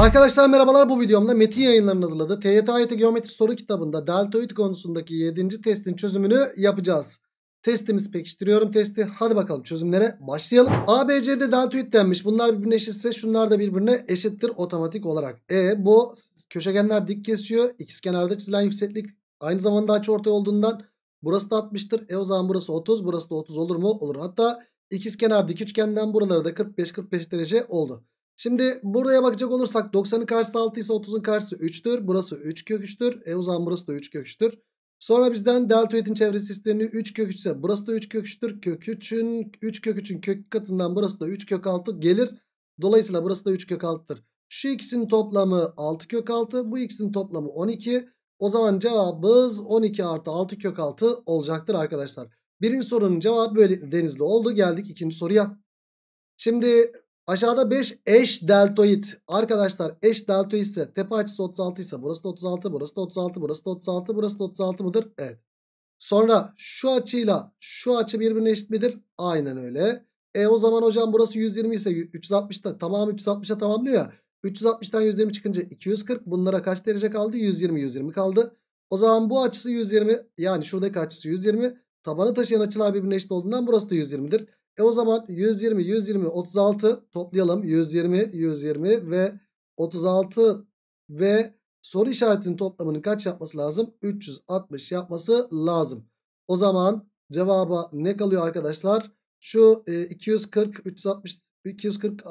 Arkadaşlar merhabalar bu videomda Metin yayınlarının hazırladığı TYT AYT Geometri soru kitabında deltoid konusundaki 7. testin çözümünü yapacağız. Testimizi pekiştiriyorum testi. Hadi bakalım çözümlere başlayalım. ABC'de deltoid denmiş. Bunlar birbirine eşitse şunlar da birbirine eşittir otomatik olarak. E bu köşegenler dik kesiyor. İkizkenarda çizilen yükseklik aynı zamanda açıortay olduğundan burası da 60'tır. E o zaman burası 30, burası da 30 olur mu? Olur. Hatta ikizkenar dik üçgenden buraları da 45 45 derece oldu. Şimdi buraya bakacak olursak 90'ın karşısı 6 ise 30'un karşısı 3'tür. Burası 3 kök 3'tür. E o zaman burası da 3 kök 3'tür. Sonra bizden delta deltoidin çevresi isteniyor. 3 kök 3 ise burası da 3 kök 3'tür. Kök 3'ün 3 kök 3'ün kök katından burası da 3 kök 6 gelir. Dolayısıyla burası da 3 kök 6'tır. Şu ikisinin toplamı 6 kök 6. Bu ikisinin toplamı 12. O zaman cevabımız 12 artı 6 kök 6 olacaktır arkadaşlar. Birinci sorunun cevabı böyle denizli oldu. Geldik ikinci soruya. Şimdi Aşağıda 5 eş deltoid. Arkadaşlar eş deltoid ise tepe açısı 36 ise burası da 36, burası da 36, burası da 36, burası da 36 mıdır? Evet. Sonra şu açıyla şu açı birbirine eşit midir? Aynen öyle. E o zaman hocam burası 120 ise 360'ta tamam 360'a tamamlıyor ya. 360'tan 120 çıkınca 240 bunlara kaç derece kaldı? 120 120 kaldı. O zaman bu açısı 120 yani şuradaki açısı 120. Tabanı taşıyan açılar birbirine eşit olduğundan burası da 120'dir. E o zaman 120, 120, 36 toplayalım. 120, 120 ve 36 ve soru işaretinin toplamının kaç yapması lazım? 360 yapması lazım. O zaman cevaba ne kalıyor arkadaşlar? Şu e, 240, 360, 240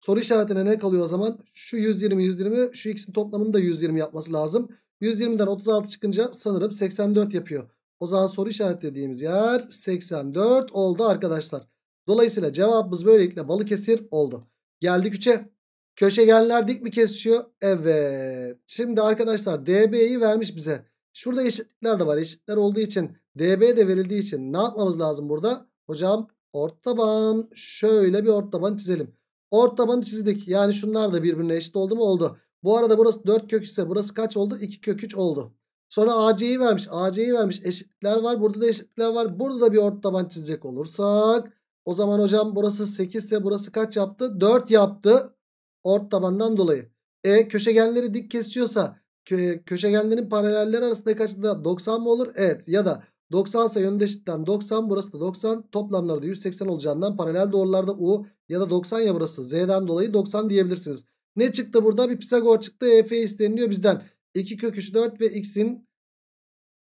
soru işaretine ne kalıyor o zaman? Şu 120, 120, şu ikisinin toplamını da 120 yapması lazım. 120'den 36 çıkınca sanırım 84 yapıyor. O zaman soru işaretlediğimiz yer 84 oldu arkadaşlar. Dolayısıyla cevabımız böylelikle Balıkesir oldu. Geldik 3'e. Köşegenler dik mi kesiyor? Evet. Şimdi arkadaşlar DB'yi vermiş bize. Şurada eşitlikler de var. Eşitlikler olduğu için DB de verildiği için ne yapmamız lazım burada? Hocam ort taban şöyle bir ort taban çizelim. Ort tabanı çizdik. Yani şunlar da birbirine eşit oldu mu? Oldu. Bu arada burası 4 kök ise burası kaç oldu? 2 kök 3 oldu. Sonra AC'yi vermiş. AC'yi vermiş. Eşitler var. Burada da eşitler var. Burada da bir orta taban çizecek olursak. O zaman hocam burası 8 ise burası kaç yaptı? 4 yaptı. Ort tabandan dolayı. E köşegenleri dik kesiyorsa kö köşegenlerin paralelleri arasında kaçta 90 mı olur? Evet ya da 90 ise yönünde eşitten 90 burası da 90 toplamları da 180 olacağından paralel doğrularda U ya da 90 ya burası Z'den dolayı 90 diyebilirsiniz. Ne çıktı burada? Bir Pisagor çıktı. EF isteniliyor bizden. 2 köküç 4 ve x'in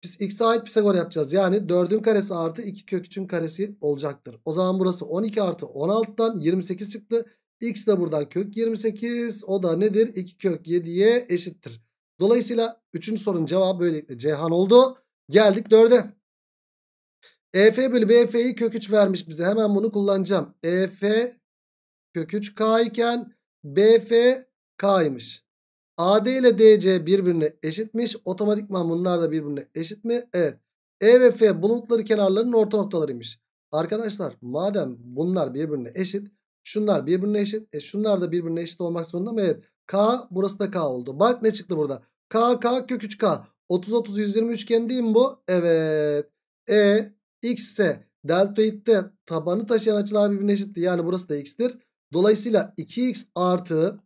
biz x'e ait Pisagor yapacağız. Yani 4'ün karesi artı 2 köküçün karesi olacaktır. O zaman burası 12 artı 16'dan 28 çıktı. X de buradan kök 28. O da nedir? 2 kök 7'ye eşittir. Dolayısıyla 3. sorunun cevabı böylelikle Ceyhan oldu. Geldik 4'e. EF bölü BF'yi kök 3 vermiş bize. Hemen bunu kullanacağım. EF kök 3 K iken BF K'ymış. AD ile DC birbirine eşitmiş. Otomatikman bunlar da birbirine eşit mi? Evet. E ve F bulundukları kenarların orta noktalarıymış. Arkadaşlar madem bunlar birbirine eşit. Şunlar birbirine eşit. E şunlar da birbirine eşit olmak zorunda mı? Evet. K burası da K oldu. Bak ne çıktı burada. K K kök 3K. 30 30 120 üçgen değil mi bu? Evet. E X ise deltoidde tabanı taşıyan açılar birbirine eşitti. Yani burası da X'tir. Dolayısıyla 2X artı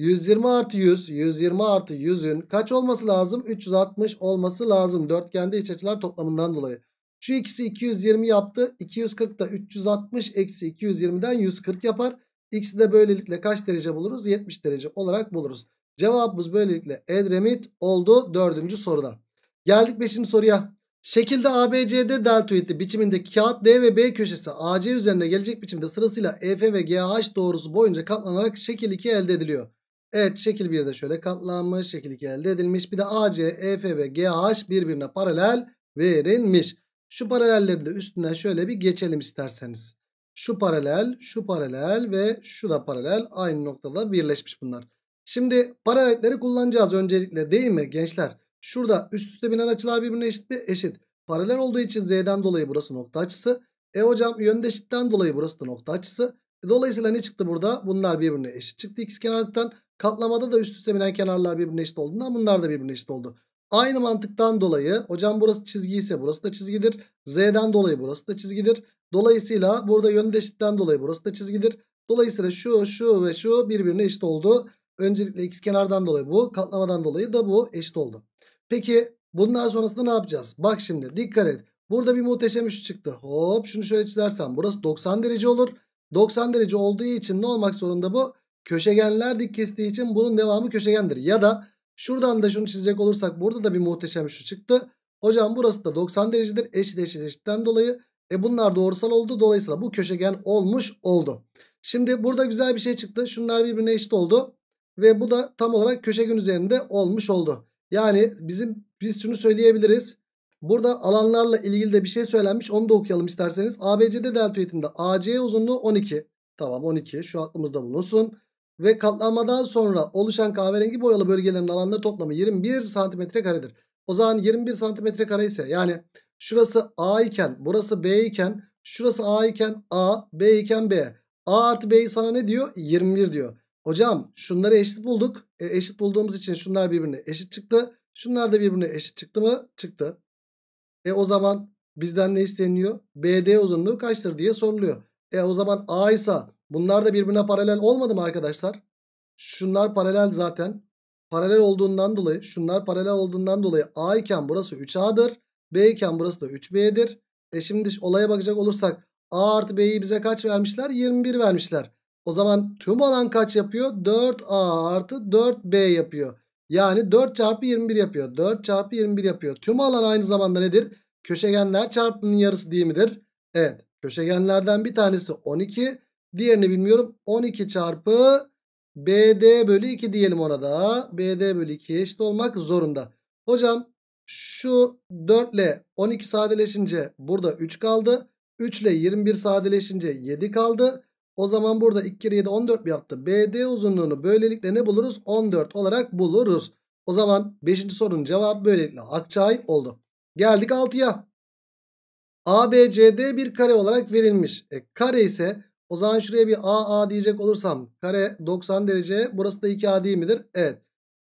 120 artı 100. 120 artı 100'ün kaç olması lazım? 360 olması lazım. Dörtgende iç açılar toplamından dolayı. Şu ikisi 220 yaptı. 240 da 360 eksi 220'den 140 yapar. X'i de böylelikle kaç derece buluruz? 70 derece olarak buluruz. Cevabımız böylelikle Edremit oldu dördüncü soruda. Geldik beşinci soruya. Şekilde ABCD deltoidli biçimindeki kağıt D ve B köşesi AC üzerine gelecek biçimde sırasıyla EF ve GH doğrusu boyunca katlanarak şekil 2 elde ediliyor. Evet şekil 1'de şöyle katlanmış. Şekil 2 elde edilmiş. Bir de AC, EF ve GH birbirine paralel verilmiş. Şu paralelleri de üstünden şöyle bir geçelim isterseniz. Şu paralel, şu paralel ve şu da paralel. Aynı noktada birleşmiş bunlar. Şimdi paralelleri kullanacağız öncelikle değil mi gençler? Şurada üst üste binen açılar birbirine eşit mi? Eşit. Paralel olduğu için Z'den dolayı burası nokta açısı. E hocam yönde eşitten dolayı burası da nokta açısı. E dolayısıyla ne çıktı burada? Bunlar birbirine eşit çıktı ikiz kenarlıktan. Katlamada da üst üste binen kenarlar birbirine eşit olduğundan bunlar da birbirine eşit oldu. Aynı mantıktan dolayı hocam burası çizgi ise burası da çizgidir. Z'den dolayı burası da çizgidir. Dolayısıyla burada yönde eşitten dolayı burası da çizgidir. Dolayısıyla şu şu ve şu birbirine eşit oldu. Öncelikle x kenardan dolayı bu katlamadan dolayı da bu eşit oldu. Peki bundan sonrasında ne yapacağız? Bak şimdi dikkat et. Burada bir muhteşem üçlü çıktı. Hop şunu şöyle çizersem burası 90 derece olur. 90 derece olduğu için ne olmak zorunda bu? Köşegenler dik kestiği için bunun devamı köşegendir. Ya da şuradan da şunu çizecek olursak burada da bir muhteşem şu çıktı. Hocam burası da 90 derecedir. Eşit eşit eşitten dolayı. E bunlar doğrusal oldu. Dolayısıyla bu köşegen olmuş oldu. Şimdi burada güzel bir şey çıktı. Şunlar birbirine eşit oldu. Ve bu da tam olarak köşegen üzerinde olmuş oldu. Yani bizim biz şunu söyleyebiliriz. Burada alanlarla ilgili de bir şey söylenmiş. Onu da okuyalım isterseniz. ABCD deltoidinde AC uzunluğu 12. Tamam 12 şu aklımızda bulunsun ve katlanmadan sonra oluşan kahverengi boyalı bölgelerin alanları toplamı 21 santimetre karedir. O zaman 21 santimetre kare ise yani şurası A iken burası B iken şurası A iken A B iken B. A artı B'yi sana ne diyor? 21 diyor. Hocam şunları eşit bulduk. E, eşit bulduğumuz için şunlar birbirine eşit çıktı. Şunlar da birbirine eşit çıktı mı? Çıktı. E o zaman bizden ne isteniyor? BD uzunluğu kaçtır diye soruluyor. E o zaman A ise Bunlar da birbirine paralel olmadı mı arkadaşlar? Şunlar paralel zaten. Paralel olduğundan dolayı şunlar paralel olduğundan dolayı A iken burası 3A'dır. B iken burası da 3B'dir. E şimdi olaya bakacak olursak A artı B'yi bize kaç vermişler? 21 vermişler. O zaman tüm olan kaç yapıyor? 4A artı 4B yapıyor. Yani 4 çarpı 21 yapıyor. 4 çarpı 21 yapıyor. Tüm alan aynı zamanda nedir? Köşegenler çarpımının yarısı değil midir? Evet. Köşegenlerden bir tanesi 12. Diğerini bilmiyorum. 12 çarpı BD bölü 2 diyelim ona da. BD bölü 2 eşit olmak zorunda. Hocam şu 4 ile 12 sadeleşince burada 3 kaldı. 3 ile 21 sadeleşince 7 kaldı. O zaman burada 2 kere 7 14 yaptı? BD uzunluğunu böylelikle ne buluruz? 14 olarak buluruz. O zaman 5. sorunun cevabı böylelikle Akçay oldu. Geldik 6'ya. ABCD bir kare olarak verilmiş. E, kare ise o zaman şuraya bir AA diyecek olursam kare 90 derece burası da 2A değil midir? Evet.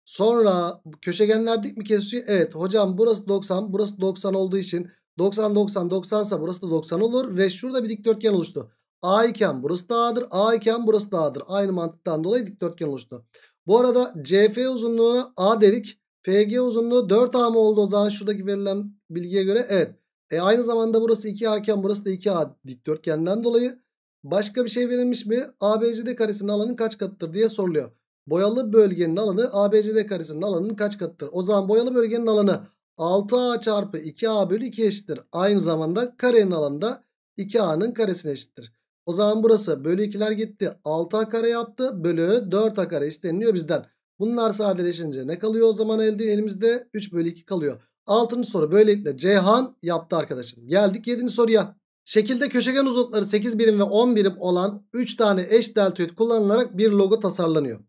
Sonra köşegenler dik mi kesiyor? Evet hocam burası 90 burası 90 olduğu için 90 90 90 ise burası da 90 olur ve şurada bir dikdörtgen oluştu. A iken burası da A'dır A iken burası da A'dır. Aynı mantıktan dolayı dikdörtgen oluştu. Bu arada CF uzunluğuna A dedik. FG uzunluğu 4A mı oldu o zaman şuradaki verilen bilgiye göre? Evet. E aynı zamanda burası 2A iken burası da 2A dikdörtgenden dolayı Başka bir şey verilmiş mi? ABCD karesinin alanı kaç katıdır diye soruluyor. Boyalı bölgenin alanı ABCD karesinin alanının kaç katıdır? O zaman boyalı bölgenin alanı 6A çarpı 2A bölü 2 eşittir. Aynı zamanda karenin alanında 2A'nın karesine eşittir. O zaman burası bölü 2'ler gitti. 6A kare yaptı. Bölü 4A kare isteniliyor bizden. Bunlar sadeleşince ne kalıyor o zaman elde elimizde? 3 bölü 2 kalıyor. 6. soru böylelikle Ceyhan yaptı arkadaşım. Geldik 7. soruya. Şekilde köşegen uzunlukları 8 birim ve 10 birim olan 3 tane eş deltoid kullanılarak bir logo tasarlanıyor.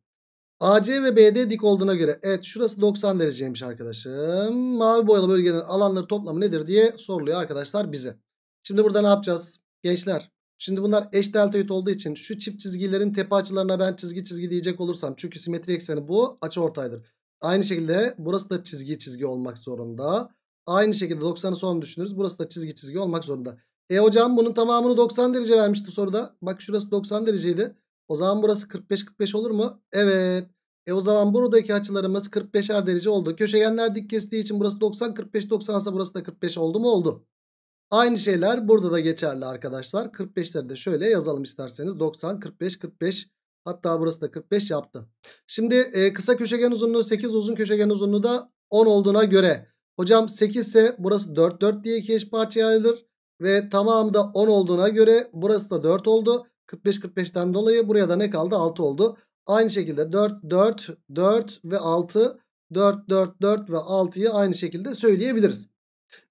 AC ve BD dik olduğuna göre evet şurası 90 dereceymiş arkadaşım. Mavi boyalı bölgenin alanları toplamı nedir diye soruluyor arkadaşlar bize. Şimdi burada ne yapacağız? Gençler şimdi bunlar eş deltoid olduğu için şu çift çizgilerin tepe açılarına ben çizgi çizgi diyecek olursam. Çünkü simetri ekseni bu açı ortaydır. Aynı şekilde burası da çizgi çizgi olmak zorunda. Aynı şekilde 90'ı son düşünürüz. Burası da çizgi çizgi olmak zorunda. E hocam bunun tamamını 90 derece vermişti soruda. Bak şurası 90 dereceydi. O zaman burası 45-45 olur mu? Evet. E o zaman buradaki açılarımız 45'er derece oldu. Köşegenler dik kestiği için burası 90, 45, 90 ise burası da 45 oldu mu? Oldu. Aynı şeyler burada da geçerli arkadaşlar. 45'leri de şöyle yazalım isterseniz. 90, 45, 45. Hatta burası da 45 yaptı. Şimdi e, kısa köşegen uzunluğu 8, uzun köşegen uzunluğu da 10 olduğuna göre. Hocam 8 ise burası 4, 4 diye iki eş parçaya ayrılır. Ve tamam da 10 olduğuna göre burası da 4 oldu. 45 45'ten dolayı buraya da ne kaldı? 6 oldu. Aynı şekilde 4 4 4 ve 6 4 4 4 ve 6'yı aynı şekilde söyleyebiliriz.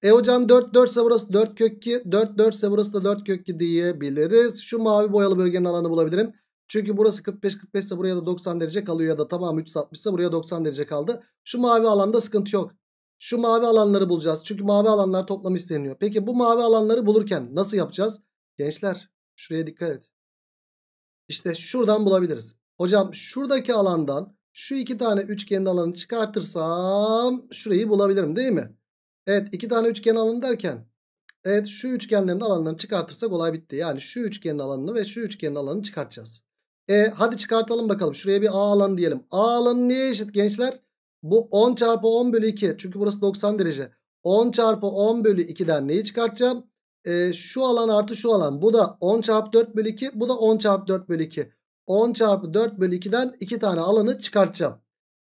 E hocam 4 4 ise burası 4 kök 2 4 4 ise burası da 4 kök 2 diyebiliriz. Şu mavi boyalı bölgenin alanı bulabilirim. Çünkü burası 45 45 ise buraya da 90 derece kalıyor ya da tamam 360 ise buraya 90 derece kaldı. Şu mavi alanda sıkıntı yok. Şu mavi alanları bulacağız. Çünkü mavi alanlar toplam isteniyor. Peki bu mavi alanları bulurken nasıl yapacağız? Gençler şuraya dikkat et. İşte şuradan bulabiliriz. Hocam şuradaki alandan şu iki tane üçgenin alanını çıkartırsam şurayı bulabilirim değil mi? Evet iki tane üçgen alanı derken evet şu üçgenlerin alanlarını çıkartırsak olay bitti. Yani şu üçgenin alanını ve şu üçgenin alanını çıkartacağız. E hadi çıkartalım bakalım. Şuraya bir A alanı diyelim. A alanı neye eşit gençler? Bu 10 çarpı 10 bölü 2. Çünkü burası 90 derece. 10 çarpı 10 bölü 2'den neyi çıkartacağım? E, şu alan artı şu alan. Bu da 10 çarpı 4 bölü 2. Bu da 10 çarpı 4 bölü 2. 10 çarpı 4 bölü 2'den 2 tane alanı çıkartacağım.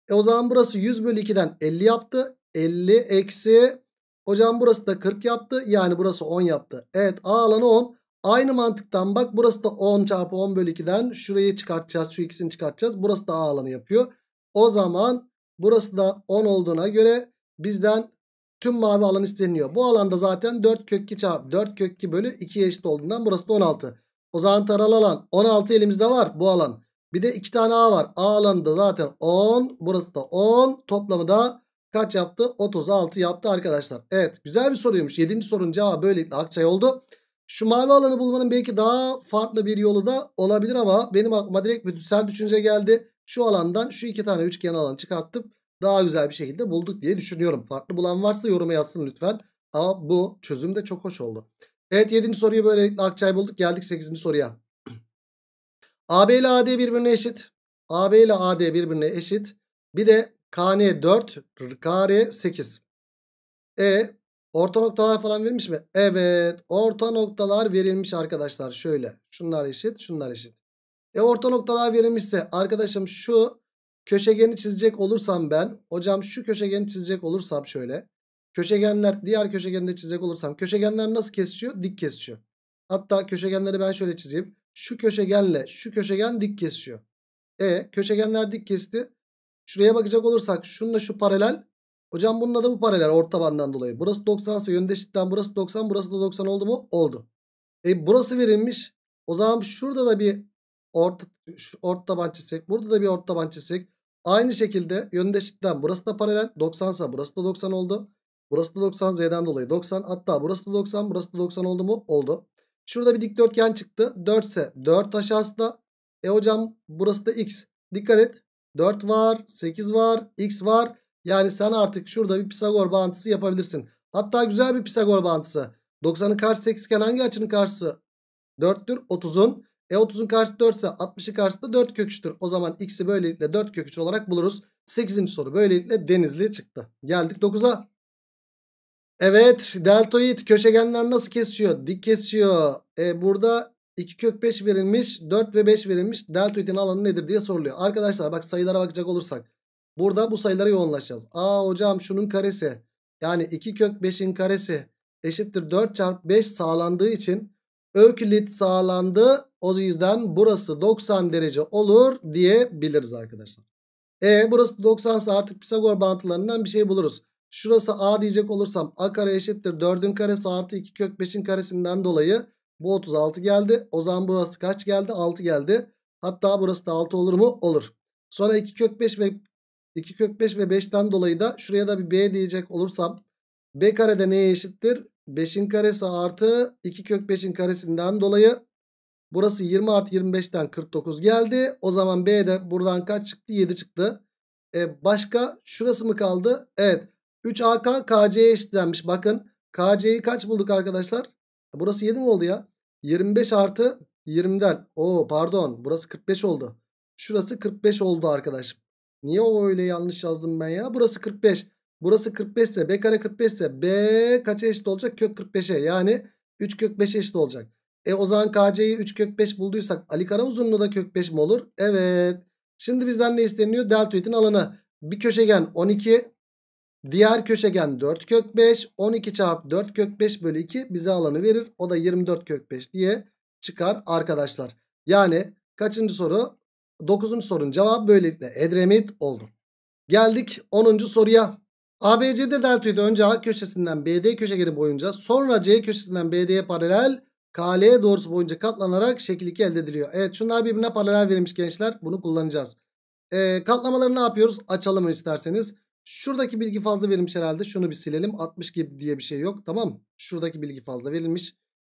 E o zaman burası 100 bölü 2'den 50 yaptı. 50 eksi hocam burası da 40 yaptı. Yani burası 10 yaptı. Evet A alanı 10. Aynı mantıktan bak burası da 10 çarpı 10 bölü 2'den şurayı çıkartacağız. Şu ikisini çıkartacağız. Burası da A alanı yapıyor. O zaman Burası da 10 olduğuna göre bizden tüm mavi alan isteniyor. Bu alanda zaten 4 kökki çarp 4 kökki bölü 2'ye eşit olduğundan burası da 16. O zaman taralı alan 16 elimizde var bu alan. Bir de 2 tane A var. A alanında zaten 10. Burası da 10. Toplamı da kaç yaptı? 36 yaptı arkadaşlar. Evet güzel bir soruymuş. 7. sorunun cevabı böylelikle Akçay oldu. Şu mavi alanı bulmanın belki daha farklı bir yolu da olabilir ama benim aklıma direkt bütünsel düşünce geldi. Şu alandan şu iki tane üçgen alan çıkarttım. Daha güzel bir şekilde bulduk diye düşünüyorum. Farklı bulan varsa yoruma yazsın lütfen. Ama bu çözüm de çok hoş oldu. Evet 7. soruyu böylelikle akçay bulduk. Geldik 8. soruya. AB ile AD birbirine eşit. AB ile AD birbirine eşit. Bir de KN 4, KR 8. E orta noktalar falan verilmiş mi? Evet orta noktalar verilmiş arkadaşlar. Şöyle şunlar eşit şunlar eşit. E orta noktalar verilmişse arkadaşım şu köşegeni çizecek olursam ben. Hocam şu köşegeni çizecek olursam şöyle. Köşegenler diğer köşegeni de çizecek olursam. Köşegenler nasıl kesişiyor? Dik kesişiyor. Hatta köşegenleri ben şöyle çizeyim. Şu köşegenle şu köşegen dik kesişiyor. E köşegenler dik kesti. Şuraya bakacak olursak şununla şu paralel. Hocam bununla da bu paralel orta bandan dolayı. Burası 90 ise yöndeşitten burası 90 burası da 90 oldu mu? Oldu. E burası verilmiş. O zaman şurada da bir orta, e, ort taban çizsek. Burada da bir ort taban çizsek. Aynı şekilde yöndeşitten, burası da paralel 90 ise burası da 90 oldu. Burası da 90 z'den dolayı 90 hatta burası da 90 burası da 90 oldu mu? Oldu. Şurada bir dikdörtgen çıktı 4 ise 4 aşağısı da. E hocam burası da x. Dikkat et 4 var 8 var x var. Yani sen artık şurada bir Pisagor bağıntısı yapabilirsin. Hatta güzel bir Pisagor bağıntısı. 90'ın karşısı 8 iken hangi açının karşısı? 4'tür 30'un. E 30'un karşısı 4 ise 60'ın karşısı da 4 köküçtür. O zaman x'i böylelikle 4 köküç olarak buluruz. 8. soru böylelikle denizli çıktı. Geldik 9'a. Evet deltoid köşegenler nasıl kesiyor? Dik kesiyor. E, burada 2 kök 5 verilmiş 4 ve 5 verilmiş deltoidin alanı nedir diye soruluyor. Arkadaşlar bak sayılara bakacak olursak. Burada bu sayılara yoğunlaşacağız. Aa hocam şunun karesi yani 2 kök 5'in karesi eşittir 4 çarpı 5 sağlandığı için Öklit sağlandı. O yüzden burası 90 derece olur diyebiliriz arkadaşlar. E burası 90 ise artık Pisagor bağıntılarından bir şey buluruz. Şurası A diyecek olursam A kare eşittir. 4'ün karesi artı 2 kök 5'in karesinden dolayı bu 36 geldi. O zaman burası kaç geldi? 6 geldi. Hatta burası da 6 olur mu? Olur. Sonra 2 kök 5 ve 2 kök 5 ve 5'ten dolayı da şuraya da bir B diyecek olursam B kare de neye eşittir? 5'in karesi artı 2 kök 5'in karesinden dolayı burası 20 artı 25'ten 49 geldi. O zaman B'de buradan kaç çıktı? 7 çıktı. E başka şurası mı kaldı? Evet. 3AK KC'ye eşitlenmiş. Bakın KC'yi kaç bulduk arkadaşlar? Burası 7 mi oldu ya? 25 artı 20'den. Oo pardon burası 45 oldu. Şurası 45 oldu arkadaşım. Niye o öyle yanlış yazdım ben ya? Burası 45. Burası 45 ise b kare 45 ise b kaça eşit olacak? Kök 45'e yani 3 kök 5 eşit olacak. E o zaman KC'yi 3 kök 5 bulduysak Ali Kara uzunluğu da kök 5 mi olur? Evet. Şimdi bizden ne isteniyor? Deltoidin alanı. Bir köşegen 12. Diğer köşegen 4 kök 5. 12 çarpı 4 kök 5 bölü 2 bize alanı verir. O da 24 kök 5 diye çıkar arkadaşlar. Yani kaçıncı soru? 9. sorunun cevabı böylelikle Edremit oldu. Geldik 10. soruya. ABC'de deltoid önce A köşesinden BD köşegeni boyunca sonra C köşesinden BD'ye paralel KL doğrusu boyunca katlanarak şekil 2 elde ediliyor. Evet şunlar birbirine paralel verilmiş gençler. Bunu kullanacağız. E, katlamaları ne yapıyoruz? Açalım isterseniz. Şuradaki bilgi fazla verilmiş herhalde. Şunu bir silelim. 60 gibi diye bir şey yok. Tamam. Şuradaki bilgi fazla verilmiş.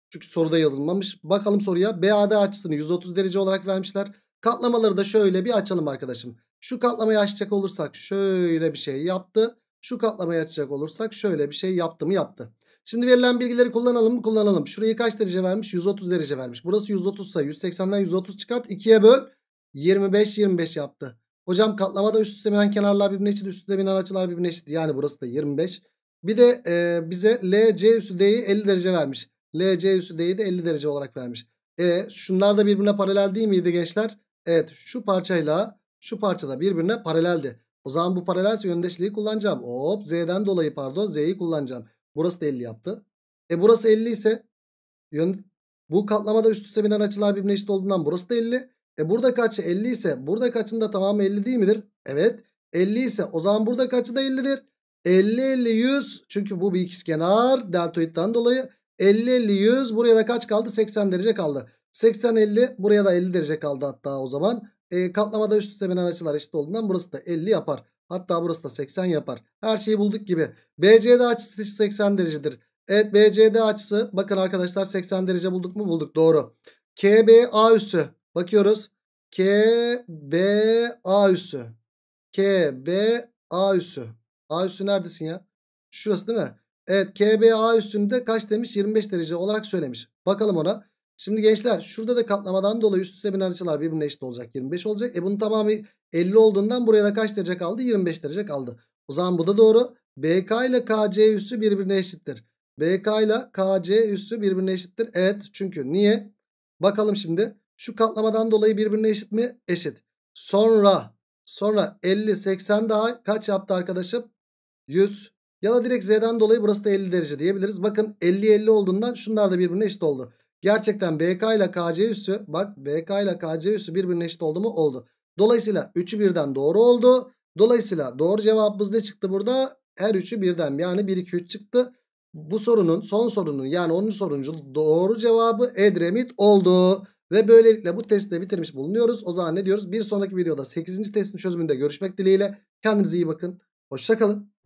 Çünkü soruda yazılmamış. Bakalım soruya. BAD açısını 130 derece olarak vermişler. Katlamaları da şöyle bir açalım arkadaşım. Şu katlamayı açacak olursak şöyle bir şey yaptı. Şu katlamaya açacak olursak şöyle bir şey yaptı mı yaptı. Şimdi verilen bilgileri kullanalım mı kullanalım. Şurayı kaç derece vermiş? 130 derece vermiş. Burası 130 ise 180'den 130 çıkart 2'ye böl. 25 25 yaptı. Hocam katlamada üst üste binen kenarlar birbirine eşit. Üst üste binen açılar birbirine eşit. Yani burası da 25. Bir de e, bize LC üssü D'yi 50 derece vermiş. LC üssü D'yi de 50 derece olarak vermiş. E şunlar da birbirine paralel değil miydi gençler? Evet şu parçayla şu parçada birbirine paraleldi. O zaman bu paralelse yöndeşliği kullanacağım. Hop Z'den dolayı pardon Z'yi kullanacağım. Burası da 50 yaptı. E burası 50 ise yön, bu katlamada üst üste binen açılar birbirine eşit olduğundan burası da 50. E burada kaç 50 ise burada kaçın da tamamı 50 değil midir? Evet. 50 ise o zaman burada kaçı da 50'dir? 50 50 100 çünkü bu bir ikizkenar deltoidden dolayı 50 50 100 buraya da kaç kaldı? 80 derece kaldı. 80 50 buraya da 50 derece kaldı hatta o zaman. E, katlamada üst üste binen açılar eşit olduğundan burası da 50 yapar. Hatta burası da 80 yapar. Her şeyi bulduk gibi. BCD açısı 80 derecedir. Evet BCD açısı bakın arkadaşlar 80 derece bulduk mu? Bulduk doğru. KBA üssü bakıyoruz. KBA üssü. KBA üssü. A üssü neredesin ya? Şurası değil mi? Evet KBA üstünde kaç demiş? 25 derece olarak söylemiş. Bakalım ona. Şimdi gençler şurada da katlamadan dolayı üst üste binen açılar birbirine eşit olacak. 25 olacak. E bunun tamamı 50 olduğundan buraya da kaç derece kaldı? 25 derece kaldı. O zaman bu da doğru. BK ile KC üssü birbirine eşittir. BK ile KC üssü birbirine eşittir. Evet çünkü niye? Bakalım şimdi. Şu katlamadan dolayı birbirine eşit mi? Eşit. Sonra sonra 50 80 daha kaç yaptı arkadaşım? 100. Ya da direkt Z'den dolayı burası da 50 derece diyebiliriz. Bakın 50 50 olduğundan şunlar da birbirine eşit oldu. Gerçekten BK ile KC üssü bak BK ile KC üssü birbirine eşit oldu mu? Oldu. Dolayısıyla 3'ü birden doğru oldu. Dolayısıyla doğru cevabımız ne çıktı burada? Her 3'ü birden yani 1 2 3 çıktı. Bu sorunun son sorunun yani 10. soruncu doğru cevabı Edremit oldu. Ve böylelikle bu testi de bitirmiş bulunuyoruz. O zaman ne diyoruz? Bir sonraki videoda 8. testin çözümünde görüşmek dileğiyle. Kendinize iyi bakın. Hoşçakalın.